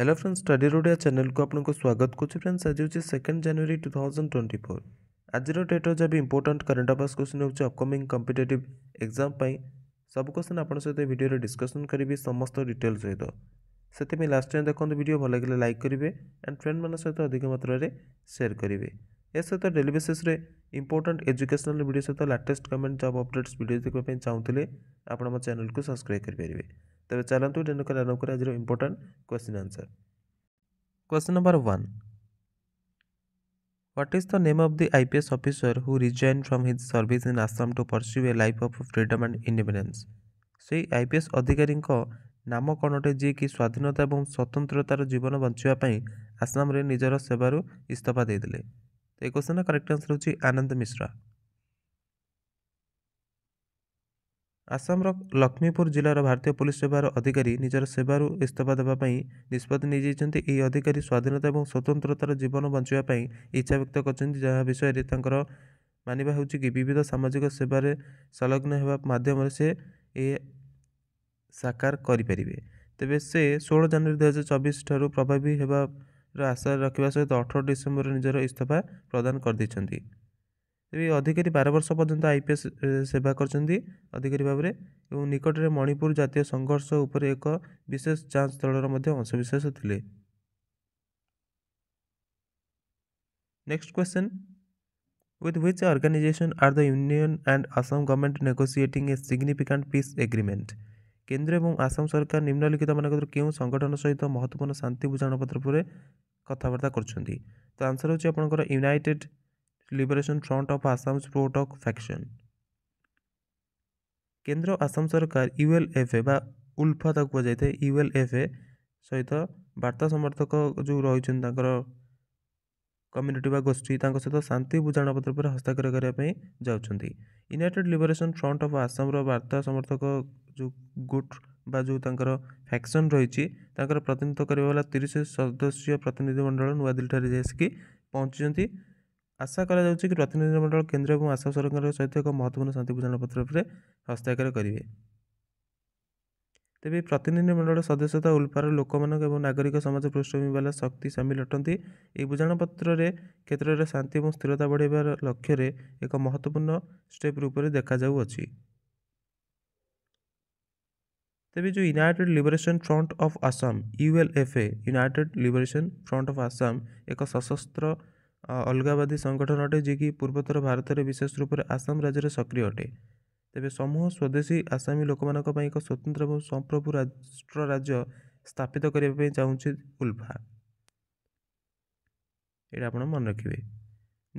Hello friends study Odia ଚ୍ୟାନେଲକୁ ଆପଣଙ୍କୁ ସ୍ୱାଗତ କରୁଛି ଫ୍ରେଣ୍ଡସ୍ ଆଜି ହେଉଛି ସେକେଣ୍ଡ ଜାନୁଆରୀ ଟୁ ଯାବି ଟ୍ୱେଣ୍ଟି ଫୋର୍ ଆଜିର ଡେଟ୍ର ଯାହା ବି ଇମ୍ପୋର୍ଟାଣ୍ଟ କରେଣ୍ଟ ଆଫେୟାର୍ସ କ୍ୱେଶ୍ଚିନ୍ ହେଉଛି ଅପକମିଂ କମ୍ପିଟେଟିଭ୍ ଏକ୍ଜାମ୍ ପାଇଁ ସବୁ କ୍ୱେଶ୍ଚିନ୍ ଆପଣଙ୍କ ସହିତ ଭିଡ଼ିଓରେ ଡିସ୍କସନ୍ କରିବି ସମସ୍ତ ଡିଟେଲ୍ ସହିତ ସେଥିପାଇଁ ଲାଷ୍ଟ ଯାଏଁ ଦେଖନ୍ତୁ ଭିଡ଼ିଓ ଭଲ ଲାଗିଲେ ଲାଇକ୍ କରିବେ ଆଣ୍ଡ ଫ୍ରେଣ୍ଡମାନଙ୍କ ସହିତ ଅଧିକ ମାତ୍ରାରେ ସେୟାର କରିବେ ଏ ସହିତ ଡେଲି ବେସିସ୍ରେ ଇମ୍ପୋର୍ଟାଣ୍ଟ ଏଜୁକେସନାଲ୍ ଭିଡ଼ିଓ ସହିତ latest government job updates video ଦେଖିବା ପାଇଁ ଚାହୁଁଥିଲେ ଆପଣ ଆମ ଚ୍ୟାନେଲକୁ ସବସ୍କ୍ରାଇବ୍ କରିପାରିବେ ତେବେ ଚାଲନ୍ତୁ ଡେନୁକରେ ଆରମ୍ଭ କରିବା ଆଜିର important question answer question number one What is the name of the IPS officer who resigned from his service in Assam to pursue a life of freedom and independence? সেই আইপিএস ଅଧିକାରୀଙ୍କ ନାମ କ'ଣ ଅଟେ ଯିଏକି ସ୍ୱାଧୀନତା ଏବଂ ସ୍ୱତନ୍ତ୍ରତାର ଜୀବନ ବଞ୍ଚିବା ପାଇଁ ଆସାମରେ ନିଜର ସେବାରୁ ଇସ୍ତଫା ଦେଇଥିଲେ ତ ଏ କ୍ୱେଶ୍ଚନର କରେକ୍ଟ ଆନ୍ସର ହେଉଛି ଆନନ୍ଦ ମିଶ୍ରା ଆସାମର ଲକ୍ଷ୍ମୀପୁର ଜିଲ୍ଲାର ଭାରତୀୟ ପୋଲିସ ସେବାର ଅଧିକାରୀ ନିଜର ସେବାରୁ ଇସ୍ତଫା ଦେବା ପାଇଁ ନିଷ୍ପତ୍ତି ନେଇଯାଇଛନ୍ତି ଏହି ଅଧିକାରୀ ସ୍ୱାଧୀନତା ଏବଂ ସ୍ୱତନ୍ତ୍ରତାର ଜୀବନ ବଞ୍ଚିବା ପାଇଁ ଇଚ୍ଛା ବ୍ୟକ୍ତ କରିଛନ୍ତି ଯାହା ବିଷୟରେ ତାଙ୍କର ମାନିବା ହେଉଛି କି ବିବିଧ ସାମାଜିକ ସେବାରେ ସଂଲଗ୍ନ ହେବା ମାଧ୍ୟମରେ ସେ ଏ ସାକାର କରିପାରିବେ ତେବେ ସେ ଷୋହଳ ଜାନୁଆରୀ ଦୁଇହଜାର ଚବିଶ ଠାରୁ ପ୍ରଭାବୀ ହେବାର ଆଶା ରଖିବା ସହିତ ଅଠର ଡିସେମ୍ବରରେ ନିଜର ଇସ୍ତଫା ପ୍ରଦାନ କରିଦେଇଛନ୍ତି ତେବେ ଅଧିକାରୀ ବାର ବର୍ଷ ପର୍ଯ୍ୟନ୍ତ ଆଇପିଏସ୍ ସେବା କରିଛନ୍ତି ଅଧିକାରୀ ଭାବରେ ଏବଂ ନିକଟରେ ମଣିପୁର ଜାତୀୟ ସଂଘର୍ଷ ଉପରେ ଏକ ବିଶେଷ ଯାଞ୍ଚ ଦଳର ମଧ୍ୟ ଅଂଶବିଶେଷ ଥିଲେ next question with which organisation are the union and Assam government negotiating a significant peace agreement କେନ୍ଦ୍ର ଏବଂ ଆସାମ ସରକାର ନିମ୍ନଲିଖିତମାନଙ୍କ ଦ୍ୱାରା କେଉଁ ସଂଗଠନ ସହିତ ମହତ୍ୱପୂର୍ଣ୍ଣ ଶାନ୍ତି ବୁଝାମଣାପତ୍ର ଉପରେ କଥାବାର୍ତ୍ତା କରୁଛନ୍ତି ତ ଆନ୍ସର ହେଉଛି ଆପଣଙ୍କର United Liberation Front of Assam front of faction କେନ୍ଦ୍ର ଆସାମ ସରକାର ୟୁଏଲ୍ଏଫ୍ଏ ବା ଉଲ୍ଫା ତାକୁ କୁହାଯାଇଥାଏ ୟୁଏଲ୍ଏଫ୍ଏ e ସହିତ ବାର୍ତ୍ତା ସମର୍ଥକ ଯେଉଁ ରହିଛନ୍ତି ତାଙ୍କର କମ୍ୟୁନିଟି ବା ଗୋଷ୍ଠୀ ତାଙ୍କ ସହିତ ଶାନ୍ତି ବୁଝାମଣାପତ୍ର ଉପରେ ହସ୍ତାକ୍ଷର କରିବା ପାଇଁ ଯାଉଛନ୍ତି ୟୁନାଇଟେଡ଼ ଲିବରେସନ ଫ୍ରଣ୍ଟ ଅଫ୍ ଆସାମର ବାର୍ତ୍ତା ସମର୍ଥକ ଯେଉଁ ଗୁଟ୍ ବା ଯେଉଁ ତାଙ୍କର ଫ୍ୟାକ୍ସନ ରହିଛି ତାଙ୍କର ପ୍ରତିନିଧିତ୍ୱ କରିବା ବାଲା ତିରିଶ ସଦସ୍ୟ ପ୍ରତିନିଧି ମଣ୍ଡଳ ନୂଆଦିଲ୍ଲୀଠାରେ ଆସିକି ପହଞ୍ଚିଛନ୍ତି ଆଶା କରାଯାଉଛି କି ପ୍ରତିନିଧି ମଣ୍ଡଳ କେନ୍ଦ୍ର ଏବଂ ଆସାମ ସରକାରଙ୍କ ସହିତ ଏକ ମହତ୍ୱପୂର୍ଣ୍ଣ ଶାନ୍ତି ବୁଝାମଣା ପତ୍ର ଉପରେ ହସ୍ତାକ୍ଷର କରିବେ ତେବେ ପ୍ରତିନିଧି ମଣ୍ଡଳ ସଦସ୍ୟତା ଉଲ୍ଫାର ଲୋକମାନଙ୍କ ଏବଂ ନାଗରିକ ସମାଜ ପୃଷ୍ଠଭୂମି ବାଲା ଶକ୍ତି ସାମିଲ ଅଟନ୍ତି ଏହି ବୁଝାମଣାପତ୍ରରେ କ୍ଷେତ୍ରରେ ଶାନ୍ତି ଏବଂ ସ୍ଥିରତା ବଢ଼ାଇବାର ଲକ୍ଷ୍ୟରେ ଏକ ମହତ୍ୱପୂର୍ଣ୍ଣ ଷ୍ଟେପ୍ ରୂପରେ ଦେଖାଯାଉଅଛି ତେବେ ଯେଉଁ United Liberation Front of Assam ULFA United Liberation Front of Assam ଏକ ସଶସ୍ତ୍ର ଅଲଗାବାଦୀ ସଂଗଠନ ଅଟେ ଯିଏକି ପୂର୍ବତର ଭାରତରେ ବିଶେଷ ରୂପରେ ଆସାମ ରାଜ୍ୟରେ ସକ୍ରିୟ ଅଟେ ତେବେ ସମୂହ ସ୍ୱଦେଶୀ ଆସାମୀ ଲୋକମାନଙ୍କ ପାଇଁ ଏକ ସ୍ୱତନ୍ତ୍ର ଏବଂ ସମ୍ପ୍ରଭୁ ରାଷ୍ଟ୍ର ରାଜ୍ୟ ସ୍ଥାପିତ କରିବା ପାଇଁ ଚାହୁଁଛି ଉଲ୍ଫା ଏଇଟା ଆପଣ ମନେ ରଖିବେ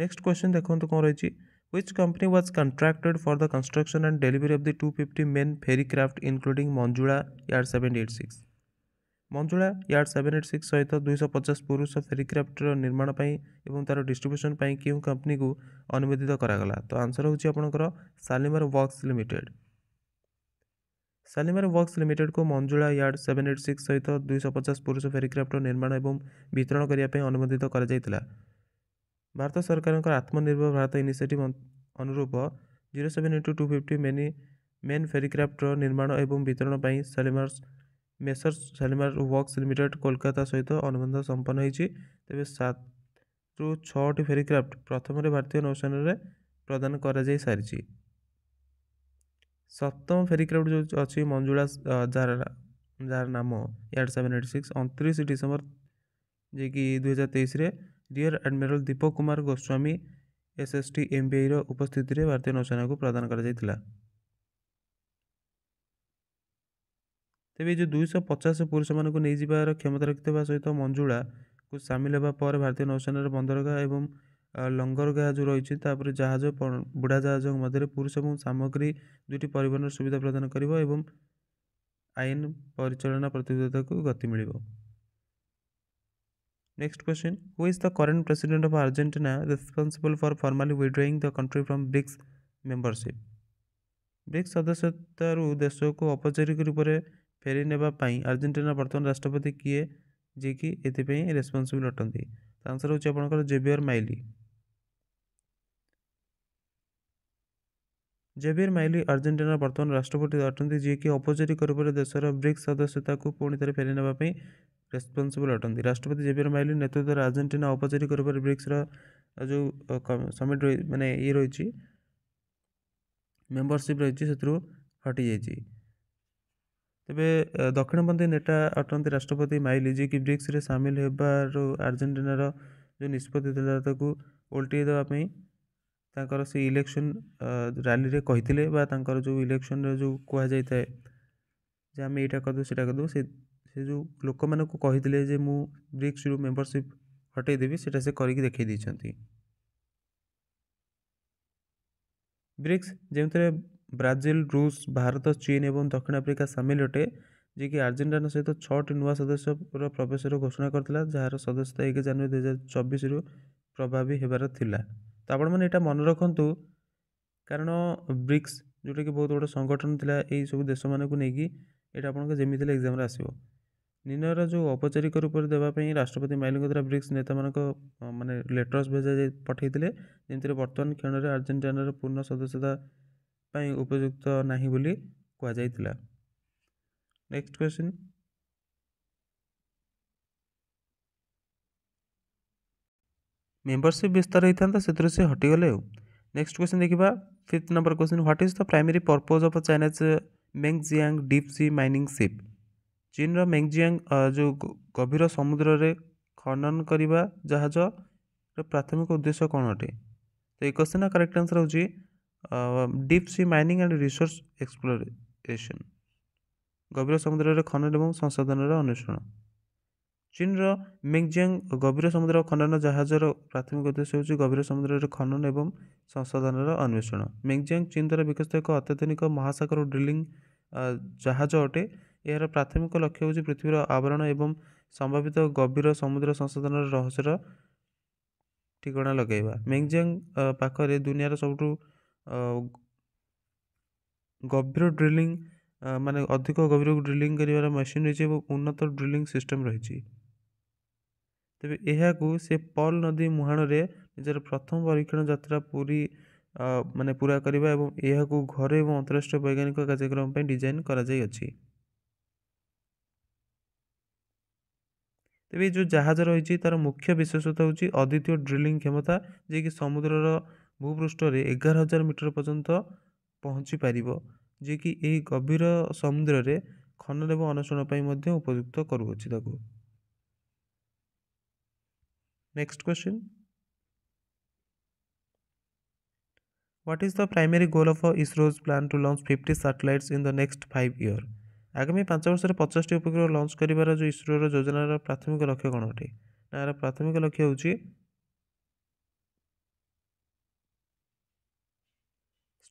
ନେକ୍ସଟ କ୍ୱେଶ୍ଚନ୍ ଦେଖନ୍ତୁ କ'ଣ ରହିଛି which company was contracted for the construction and delivery of the two fifty men ferry craft including Manjula yard seventy eight six Manjula yard seven eight six ସହିତ ଦୁଇଶହ ପଚାଶ ପୁରୁଷ ଫେରିକ୍ରାଫ୍ଟର ନିର୍ମାଣ ପାଇଁ ଏବଂ ତା'ର ଡିଷ୍ଟ୍ରିବ୍ୟୁସନ୍ ପାଇଁ କେଉଁ କମ୍ପାନୀକୁ ଅନୁମୋଦିତ କରାଗଲା ତ ଆନ୍ସର ହେଉଛି ଆପଣଙ୍କର Shalimar Works Limited Shalimar Works ଲିମିଟେଡ୍କୁ Manjula yard seven eight six ସହିତ ଦୁଇଶହ ପଚାଶ ପୁରୁଷ ଫେରିକ୍ରାଫ୍ଟର ନିର୍ମାଣ ଏବଂ ବିତରଣ କରିବା ପାଇଁ ଅନୁମୋଦିତ କରାଯାଇଥିଲା ଭାରତ ସରକାରଙ୍କ ଆତ୍ମନିର୍ଭର ଭାରତ ଇନିସିଏଟିଭ୍ ଅନୁରୂପ zero seven into two fifty many men ଫେରିକ୍ରାଫ୍ଟର ନିର୍ମାଣ ଏବଂ ବିତରଣ ପାଇଁ ସାଲିମାର୍ସ messrs Shalimar Works Limited Kolkata ସହିତ ଅନୁବନ୍ଧ ସମ୍ପନ୍ନ ହୋଇଛି ତେବେ ସାତରୁ ଛଅଟି ଫେରିକ୍ରାଫ୍ଟ ପ୍ରଥମରେ ଭାରତୀୟ ନୌସେନାରେ ପ୍ରଦାନ କରାଯାଇ ସାରିଛି ସପ୍ତମ ଫେରିକ୍ରାଫ୍ଟ ଯେଉଁ ଅଛି ମଞ୍ଜୁଳା ଯାହାର ଯାହାର ନାମ ଏୟାର୍ ସେଭେନ୍ ଏଇଟ୍ ସିକ୍ସ ଅଣତିରିଶ ଡିସେମ୍ବର ଯିଏକି ଦୁଇହଜାର ତେଇଶରେ ରିଅର୍ ଆଡମିରାଲ ଦୀପକ କୁମାର ଗୋସ୍ୱାମୀ ଏସ୍ଏସ୍ଟି ଏମ୍ବିଆଇର ଉପସ୍ଥିତିରେ ଭାରତୀୟ ନୌସେନାକୁ ପ୍ରଦାନ କରାଯାଇଥିଲା ତେବେ ଏ ଯେଉଁ ଦୁଇଶହ ପଚାଶ ପୁରୁଷମାନଙ୍କୁ ନେଇଯିବାର କ୍ଷମତା ରଖିଥିବା ସହିତ ମଞ୍ଜୁଳାକୁ ସାମିଲ ହେବା ପରେ ଭାରତୀୟ ନୌସେନାର ବନ୍ଦରଗାହ ଏବଂ ଲଙ୍ଗରଗାହ ଯେଉଁ ରହିଛି ତାପରେ ଜାହାଜ ବୁଡ଼ାଜାହାଜ ମଧ୍ୟରେ ପୁରୁଷ ଏବଂ ସାମଗ୍ରୀ ଦୁଇଟି ପରିବହନର ସୁବିଧା ପ୍ରଦାନ କରିବ ଏବଂ ଆଇନ ପରିଚାଳନା ପ୍ରତିଯୋଗିତାକୁ ଗତି ମିଳିବ Next question Who is the current president of Argentina responsible for formally withdrawing the country from BRICS membership? BRICS ସଦସ୍ୟତାରୁ ଦେଶକୁ ଔପଚାରିକ ରୂପରେ फेरी ने आर्जेटिना बर्तमान राष्ट्रपति किए जी एपाई रेस्पनसबल अटंती तो आंसर होपर Javier Milei Javier Milei Argentina बर्तमान राष्ट्रपति अटंती जी अपचारिक रूप से देशर ब्रिक्स सदस्यता को पुणी थे फेरी ने रेस्पनसबल अटंती राष्ट्रपति जेबियर माइली नेतृत्व आर्जेटिना औपचारिक रूप से ब्रिक्स रो समिट रही मैंने ये रही मेम्बरसीप रही हटि जाइए ତେବେ ଦକ୍ଷିଣପନ୍ଥୀ ନେତା ଅଟନ୍ତି ରାଷ୍ଟ୍ରପତି ମାଇଲିଜିକି ବ୍ରିକ୍ସରେ ସାମିଲ ହେବାରୁ ଆର୍ଜେଣ୍ଟିନାର ଯେଉଁ ନିଷ୍ପତ୍ତି ଥିଲା ତାକୁ ଓଲଟେଇ ଦେବା ପାଇଁ ତାଙ୍କର ସେ ଇଲେକ୍ସନ୍ ରାଲିରେ କହିଥିଲେ ବା ତାଙ୍କର ଯେଉଁ ଇଲେକ୍ସନ୍ରେ ଯେଉଁ କୁହାଯାଇଥାଏ ଯେ ଆମେ ଏଇଟା କରିଦେବୁ ସେଇଟା କରିଦେବୁ ସେ ସେ ଯେଉଁ ଲୋକମାନଙ୍କୁ କହିଥିଲେ ଯେ ମୁଁ ବ୍ରିକ୍ସରୁ ମେମ୍ବରସିପ୍ ହଟେଇ ଦେବି ସେଇଟା ସେ କରିକି ଦେଖେଇ ଦେଇଛନ୍ତି ବ୍ରିକ୍ସ ଯେଉଁଥିରେ ବ୍ରାଜିଲ ରୁଷ ଭାରତ ଚୀନ ଏବଂ ଦକ୍ଷିଣ ଆଫ୍ରିକା ସାମିଲ ଅଟେ ଯିଏକି ଆର୍ଜେଣ୍ଟିନା ସହିତ ଛଅଟି ନୂଆ ସଦସ୍ୟର ପ୍ରବେଶର ଘୋଷଣା କରିଥିଲା ଯାହାର ସଦସ୍ୟତା ଏକ ଜାନୁଆରୀ ଦୁଇହଜାର ଚବିଶରୁ ପ୍ରଭାବୀ ହେବାର ଥିଲା ତ ଆପଣମାନେ ଏଇଟା ମନେ ରଖନ୍ତୁ କାରଣ ବ୍ରିକ୍ସ ଯେଉଁଟାକି ବହୁତ ବଡ଼ ସଂଗଠନ ଥିଲା ଏଇ ସବୁ ଦେଶମାନଙ୍କୁ ନେଇକି ଏଇଟା ଆପଣଙ୍କ ଯେମିତି ହେଲେ ଏକ୍ଜାମ୍ରେ ଆସିବ ନିର୍ଣ୍ଣୟର ଯେଉଁ ଔପଚାରିକ ରୂପରେ ଦେବା ପାଇଁ ରାଷ୍ଟ୍ରପତି ମାଇଲଙ୍କ ଦ୍ୱାରା ବ୍ରିକ୍ସ ନେତାମାନଙ୍କ ମାନେ ଲେଟର୍ସ ଭେଜା ପଠାଇଥିଲେ ଯେମିତିରେ ବର୍ତ୍ତମାନ କ୍ଷଣରେ ଆର୍ଜେଣ୍ଟିନାର ପୂର୍ଣ୍ଣ ସଦସ୍ୟତା ପାଇଁ ଉପଯୁକ୍ତ ନାହିଁ ବୋଲି କୁହାଯାଇଥିଲା ନେକ୍ସଟ କ୍ୱେଶ୍ଚିନ୍ ମେମ୍ବରସିପ୍ ବିସ୍ତାର ହେଇଥାନ୍ତା ସେଥିରୁ ସେ ହଟିଗଲେ ଆଉ ନେକ୍ସଟ କ୍ୱେଶ୍ଚିନ୍ ଦେଖିବା fifth number question what is the primary purpose of China's Mengxiang deep sea mining ship ଚୀନର ମେଙ୍ଗଜିଆଙ୍ଗ ଯେଉଁ ଗଭୀର ସମୁଦ୍ରରେ ଖନନ କରିବା ଜାହାଜର ପ୍ରାଥମିକ ଉଦ୍ଦେଶ୍ୟ କ'ଣ ଅଟେ ତ ଏଇ କ୍ୱେଶ୍ଚିନ୍ର କରେକ୍ଟ ଆନ୍ସର୍ ହେଉଛି deep sea mining and resource exploration ଗଭୀର ସମୁଦ୍ରରେ ଖନନ ଏବଂ ସଂଶୋଧନର ଅନ୍ୱେଷଣ ଚୀନର ମିଙ୍ଗଜିଆଙ୍ଗ ଗଭୀର ସମୁଦ୍ର ଖନନ ଜାହାଜର ପ୍ରାଥମିକ ଉଦ୍ଦେଶ୍ୟ ହେଉଛି ଗଭୀର ସମୁଦ୍ରରେ ଖନନ ଏବଂ ସଂଶୋଧନର ଅନ୍ୱେଷଣ ମିଙ୍ଗଜିଆଙ୍ଗ ଚୀନ ଦ୍ୱାରା ବିକଶିତ ଏକ ଅତ୍ୟାଧୁନିକ ମହାସାଗର ଡ୍ରିଲିଂ ଜାହାଜ ଅଟେ ଏହାର ପ୍ରାଥମିକ ଲକ୍ଷ୍ୟ ହେଉଛି ପୃଥିବୀର ଆବରଣ ଏବଂ ସମ୍ଭାବିତ ଗଭୀର ସମୁଦ୍ର ସଂଶୋଧନର ରହସ୍ୟର ଠିକଣା ଲଗାଇବା ମିଙ୍ଗଜିଆଙ୍ଗ ପାଖରେ ଦୁନିଆର ସବୁଠୁ ଗଭୀର ଡ୍ରିଲିଂ ମାନେ ଅଧିକ ଗଭୀରକୁ ଡ୍ରିଲିଂ କରିବାର ମେସିନ୍ ରହିଛି ଏବଂ ଉନ୍ନତ ଡ୍ରିଲିଂ ସିଷ୍ଟମ୍ ରହିଛି ତେବେ ଏହାକୁ ସେ ପଲ୍ ନଦୀ ମୁହାଣରେ ନିଜର ପ୍ରଥମ ପରୀକ୍ଷଣ ଯାତ୍ରା ପୁରୀ ମାନେ ପୁରା କରିବା ଏବଂ ଏହାକୁ ଘରେ ଏବଂ ଅନ୍ତରାଷ୍ଟ୍ରୀୟ ବୈଜ୍ଞାନିକ କାର୍ଯ୍ୟକ୍ରମ ପାଇଁ ଡିଜାଇନ୍ କରାଯାଇଅଛି ତେବେ ଏ ଯେଉଁ ଜାହାଜ ରହିଛି ତା'ର ମୁଖ୍ୟ ବିଶେଷତା ହେଉଛି ଅଦ୍ୱିତୀୟ ଡ୍ରିଲିଂ କ୍ଷମତା ଯିଏକି ସମୁଦ୍ରର ଭୂପୃଷ୍ଠରେ ଏଗାର ହଜାର ମିଟର ପର୍ଯ୍ୟନ୍ତ ପହଞ୍ଚି ପାରିବ ଯିଏକି ଏହି ଗଭୀର ସମୁଦ୍ରରେ ଖନନ ଏବଂ ଅନ୍ୱେଷଣ ପାଇଁ ମଧ୍ୟ ଉପଯୁକ୍ତ କରୁଅଛି ତାକୁ next question what is the primary goal of ISRO's plan to launch fifty satellites in the next five year ଆଗାମୀ ପାଞ୍ଚ ବର୍ଷରେ ପଚାଶଟି ଉପଗ୍ରହ ଲଞ୍ଚ କରିବାର ଯେଉଁ ଇସ୍ରୋର ଯୋଜନାର ପ୍ରାଥମିକ ଲକ୍ଷ୍ୟ କ'ଣ ଅଟେ ନା ଏହାର ପ୍ରାଥମିକ ଲକ୍ଷ୍ୟ ହେଉଛି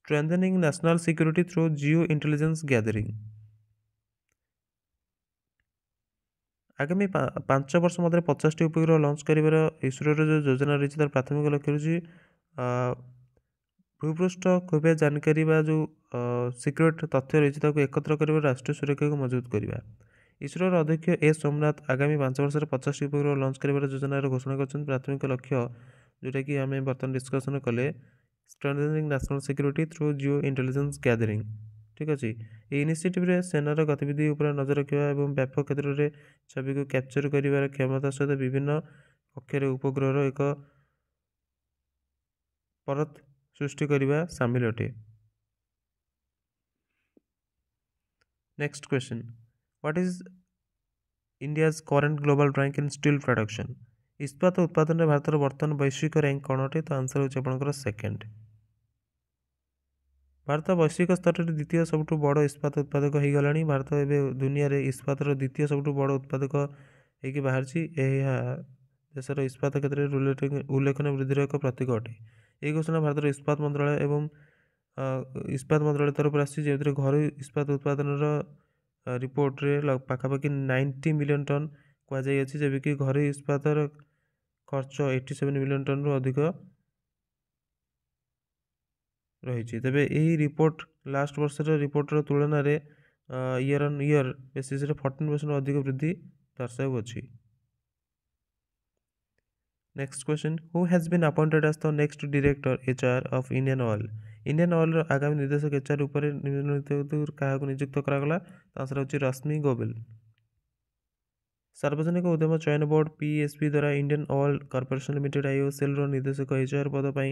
strengthening national security through geo intelligence gathering ଆଗାମୀ ପାଞ୍ଚ ବର୍ଷ ମଧ୍ୟରେ ପଚାଶଟି ଉପଗ୍ରହ ଲଞ୍ଚ କରିବାର ଇସ୍ରୋର ଯେଉଁ ଯୋଜନା ରହିଛି ତା'ର ପ୍ରାଥମିକ ଲକ୍ଷ୍ୟ ହେଉଛି ଭୂପୃଷ୍ଠ ଖୋବିଆ ଜାନକାରୀ ବା ଯେଉଁ ସିକ୍ରେଟ୍ ତଥ୍ୟ ରହିଛି ତାକୁ ଏକତ୍ର କରିବା ରାଷ୍ଟ୍ରୀୟ ସୁରକ୍ଷାକୁ ମଜବୁତ କରିବା ଇସ୍ରୋର ଅଧ୍ୟକ୍ଷ ଏ ସୋମନାଥ ଆଗାମୀ ପାଞ୍ଚ ବର୍ଷରେ ପଚାଶଟି ଉପଗ୍ରହ ଲଞ୍ଚ କରିବାର ଯୋଜନାର ଘୋଷଣା କରିଛନ୍ତି ପ୍ରାଥମିକ ଲକ୍ଷ୍ୟ ଯେଉଁଟାକି ଆମେ ବର୍ତ୍ତମାନ ଡିସ୍କସନ୍ କଲେ strengthening national security through geo intelligence gathering ଠିକ୍ ଅଛି ଏହି ଇନିସିଏଟିଭରେ ସେନାର ଗତିବିଧି ଉପରେ ନଜର ରଖିବା ଏବଂ ବ୍ୟାପକ କ୍ଷେତ୍ରରେ ଛବିକୁ କ୍ୟାପଚର କରିବାର କ୍ଷମତା ସହିତ ବିଭିନ୍ନ ପକ୍ଷରେ ଉପଗ୍ରହର ଏକ ପରତ ସୃଷ୍ଟି କରିବା ସାମିଲ ଅଟେ next question what is India's current global rank in steel production ଇସ୍ପାତ ଉତ୍ପାଦନରେ ଭାରତର ବର୍ତ୍ତମାନ ବୈଶ୍ୱିକ ରାଙ୍କ କ'ଣଟି ତ ଆନ୍ସର୍ ହେଉଛି ଆପଣଙ୍କର ସେକେଣ୍ଡ ଭାରତ ବୈଶ୍ୱିକ ସ୍ତରରେ ଦ୍ୱିତୀୟ ସବୁଠୁ ବଡ଼ ଇସ୍ପାତ ଉତ୍ପାଦକ ହୋଇଗଲାଣି ଭାରତ ଏବେ ଦୁନିଆରେ ଇସ୍ପାତର ଦ୍ୱିତୀୟ ସବୁଠୁ ବଡ଼ ଉତ୍ପାଦକ ହୋଇକି ବାହାରିଛି ଏହା ଦେଶର ଇସ୍ପାତ କ୍ଷେତ୍ରରେ ଉଲ୍ଲେଖନୀୟ ବୃଦ୍ଧିର ଏକ ପ୍ରତୀକ ଅଟେ ଏହି ଘୋଷଣା ଭାରତର ଇସ୍ପାତ ମନ୍ତ୍ରାଳୟ ଏବଂ ଇସ୍ପାତ ମନ୍ତ୍ରାଳୟ ତରଫରୁ ଆସିଛି ଯେଉଁଥିରେ ଘରୋଇ ଇସ୍ପାତ ଉତ୍ପାଦନର ରିପୋର୍ଟରେ ପାଖାପାଖି ନାଇଣ୍ଟି ମିଲିୟନ୍ ଟନ୍ କୁହାଯାଇଅଛି ଯେବେକି ଘରୋଇ ଇସ୍ପାତର ଖର୍ଚ୍ଚ ଏଇଟି ସେଭେନ୍ ବିଲିୟନ୍ ଟନ୍ରୁ ଅଧିକ ରହିଛି ତେବେ ଏହି ରିପୋର୍ଟ ଲାଷ୍ଟ ବର୍ଷର ରିପୋର୍ଟର ତୁଳନାରେ ଇୟର୍ ଅନ୍ ଇୟର୍ ବେସିସ୍ରେ ଫର୍ଟିନ୍ ପରସେଣ୍ଟ ଅଧିକ ବୃଦ୍ଧି ଦର୍ଶାଉଅଛି next question who has been appointed as the next director H R of Indian Oil Indian ଅଏଲ୍ର ଆଗାମୀ ନିର୍ଦ୍ଦେଶକ ଏଚ୍ ଆର୍ ଉପରେ କାହାକୁ ନିଯୁକ୍ତ କରାଗଲା ତା' ଆନ୍ସର୍ ହେଉଛି ରଶ୍ମି ଗୋବିଲ ସାର୍ବଜନିକ ଉଦ୍ୟମ ଚୟନ ବୋର୍ଡ଼ ପିଏସ୍ବି ଦ୍ୱାରା ଇଣ୍ଡିଆନ୍ ଅଏଲ୍ କର୍ପୋରେସନ୍ ଲିମିଟେଡ୍ ଆଇଓସିଏଲ୍ର ନିର୍ଦ୍ଦେଶକ ଏଚ୍ଆର୍ ପଦ ପାଇଁ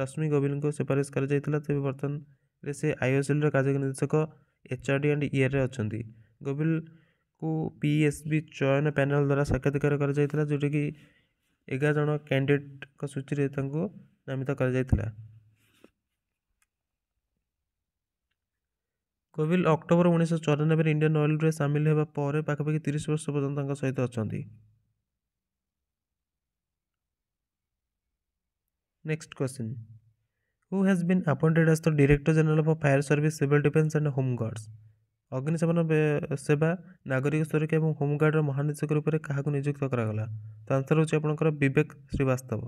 ରଶ୍ମି ଗୋବିଲଙ୍କୁ ସୁପାରିଶ କରାଯାଇଥିଲା ତେବେ ବର୍ତ୍ତମାନରେ ସେ ଆଇଓସିଏଲ୍ର କାର୍ଯ୍ୟ ନିର୍ଦ୍ଦେଶକ ଏଚ୍ଆର୍ଡି ଆଣ୍ଡ ଇଆର୍ରେ ଅଛନ୍ତି ଗୋବିଲଙ୍କୁ ପିଏସ୍ବି ଚୟନ ପ୍ୟାନେଲ୍ ଦ୍ୱାରା ସାକ୍ଷାତକାର କରାଯାଇଥିଲା ଯେଉଁଟାକି ଏଗାର ଜଣ କ୍ୟାଣ୍ଡିଡେଟ୍ଙ୍କ ସୂଚୀରେ ତାଙ୍କୁ ନାମିତ କରାଯାଇଥିଲା କୋବିଲ୍ ଅକ୍ଟୋବର ଉଣେଇଶହ ଚଉରାନବେରେ ଇଣ୍ଡିଆନ୍ ଅଏଲ୍ରେ ସାମିଲ ହେବା ପରେ ପାଖାପାଖି ତିରିଶ ବର୍ଷ ପର୍ଯ୍ୟନ୍ତ ତାଙ୍କ ସହିତ ଅଛନ୍ତି next question who has been appointed as the director general of fire service civil defence and home guards ଅଗ୍ନିଶମନ ସେବା ନାଗରିକ ସୁରକ୍ଷା ଏବଂ ହୋମଗାର୍ଡ଼ର ମହାନିର୍ଦ୍ଦେଶକ ରୂପରେ କାହାକୁ ନିଯୁକ୍ତ କରାଗଲା ତ ଆନ୍ସର ହେଉଛି ଆପଣଙ୍କର ବିବେକ ଶ୍ରୀବାସ୍ତବ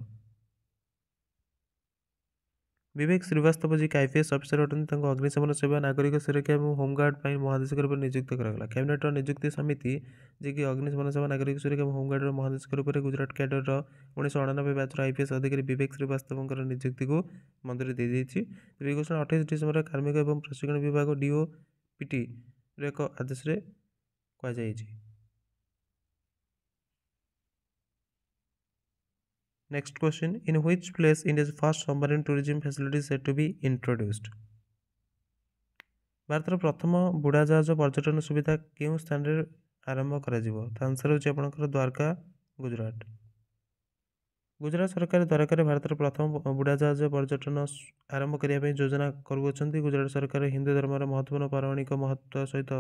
ବିବେକ ଶ୍ରୀବାସ୍ତବ ଯିଏକି ଆଇ ପି ଏସ୍ ଅଫିସର ଅଟନ୍ତି ତାଙ୍କୁ ଅଗ୍ନିଶମନ ସେବା ନାଗରିକ ସୁରକ୍ଷା ଏବଂ ହୋମଗାର୍ଡ଼ ପାଇଁ ମହାନିର୍ଦ୍ଦେଶକ ରୂପେ ନିଯୁକ୍ତ କରାଗଲା କ୍ୟାବିନେଟ୍ର ନିଯୁକ୍ତି ସମିତି ଯିଏକି ଅଗ୍ନିଶମନ ସେବା ନାଗରିକ ସୁରକ୍ଷା ଏବଂ ହୋମଗାର୍ଡ଼ର ମହାନିର୍ଦ୍ଦେଶକ ରୂପରେ ଗୁଜରାଟ କ୍ୟାଡରର ଉଣେଇଶହ ଅଣାନବେ ବ୍ୟାଚ୍ର ଆଇ ପି ଏସ୍ ଅଧିକାରୀ ବିବେକ ଶ୍ରୀବାସ୍ତବଙ୍କର ନିଯୁକ୍ତିକୁ ମନ୍ଦିର ଦେଇଦେଇଛି ଦୁଇ ଘୋଷଣା ଅଠେଇଶ ଡିସେମ୍ବର କାର୍ମିକ ଏବଂ ପ୍ରଶିକ୍ଷଣ ବିଭାଗ ଡିଓ ପିଟିର ଏକ ଆଦେଶରେ କୁହାଯାଇଛି Next question In which place India's first submarine tourism facility is said to be introduced? ଭାରତର ପ୍ରଥମ ବୁଡ଼ାଜାହାଜ ପର୍ଯ୍ୟଟନ ସୁବିଧା କେଉଁ ସ୍ଥାନରେ ଆରମ୍ଭ କରାଯିବ ଆନ୍ସର ହେଉଛି ଆପଣଙ୍କର ଦ୍ୱାରକା ଗୁଜୁରାଟ ଗୁଜୁରାଟ ସରକାର ଦ୍ୱାରକାରେ ଭାରତର ପ୍ରଥମ ବୁଡ଼ାଜାହାଜ ପର୍ଯ୍ୟଟନ ଆରମ୍ଭ କରିବା ପାଇଁ ଯୋଜନା କରୁଅଛନ୍ତି ଗୁଜୁରାଟ ସରକାର ହିନ୍ଦୁ ଧର୍ମର ମହତ୍ୱପୂର୍ଣ୍ଣ ପୌରାଣିକ ମହତ୍ଵ ସହିତ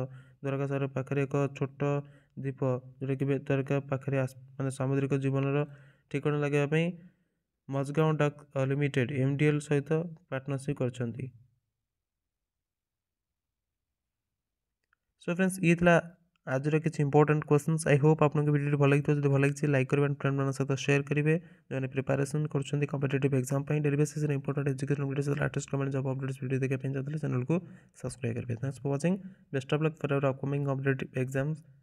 ଦ୍ୱାରକା ସହର ପାଖରେ ଏକ ଛୋଟ ଦ୍ୱୀପ ଯେଉଁଟାକି ଦ୍ୱାରକା ପାଖରେ ମାନେ ସାମୁଦ୍ରିକ ଜୀବନର ଠିକଣା ଲଗାଇବା ପାଇଁ ମଜଗାଓଁ ଡକ୍ ଲିମିଟେଡ୍ ଏମ୍ଡିଏଲ୍ ସହିତ ପାର୍ଟନରସିପ୍ କରିଛନ୍ତି ସୋ ଫ୍ରେଣ୍ଡସ୍ ଇଏ ଥିଲା ଆଜିର କିଛି ଇମ୍ପୋର୍ଟାଣ୍ଟ କ୍ୱେଶ୍ଚନ୍ସ ଆଇ ହୋପ୍ ଆପଣଙ୍କ ଭିଡ଼ିଓଟି ଭଲ ଲାଗିଥିବ ଯଦି ଭଲ ଲାଗିଛି ଲାଇକ୍ କରିବେ ଫ୍ରେଣ୍ଡମାନଙ୍କ ସହିତ ସେୟାର କରିବେ ଯେଉଁମାନେ ପ୍ରିପାରେସନ୍ କରୁଛନ୍ତି କମ୍ପିଟେଟିଭ୍ ଏକ୍ଜାମ୍ ପାଇଁ ଡେଲି ବେସିସ୍ରେ ଇମ୍ପୋର୍ଟାଣ୍ଟ ଏଜୁକେସନ୍ ଭିଡ଼ିଓ ସହିତ latest government job updates video ଦେଖିବା ପାଇଁ ଚାହୁଁଥିଲେ ଚ୍ୟାନେଲକୁ ସବସ୍କ୍ରାଇବ୍ କରିବେ thanks for watching best of luck for our upcoming competitive exams